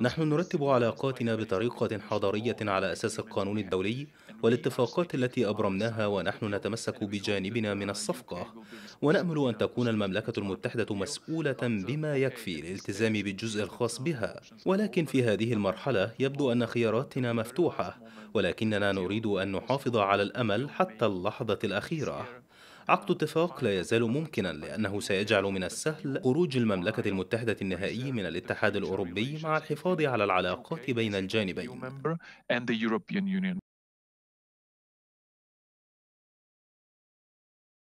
نحن نرتب علاقاتنا بطريقة حضارية على أساس القانون الدولي والاتفاقات التي أبرمناها ونحن نتمسك بجانبنا من الصفقة ونأمل أن تكون المملكة المتحدة مسؤولة بما يكفي للالتزام بالجزء الخاص بها ولكن في هذه المرحلة يبدو أن خياراتنا مفتوحة ولكننا نريد أن نحافظ على الأمل حتى اللحظة الأخيرة عقد اتفاق لا يزال ممكنا لأنه سيجعل من السهل خروج المملكة المتحدة النهائي من الاتحاد الأوروبي مع الحفاظ على العلاقات بين الجانبين.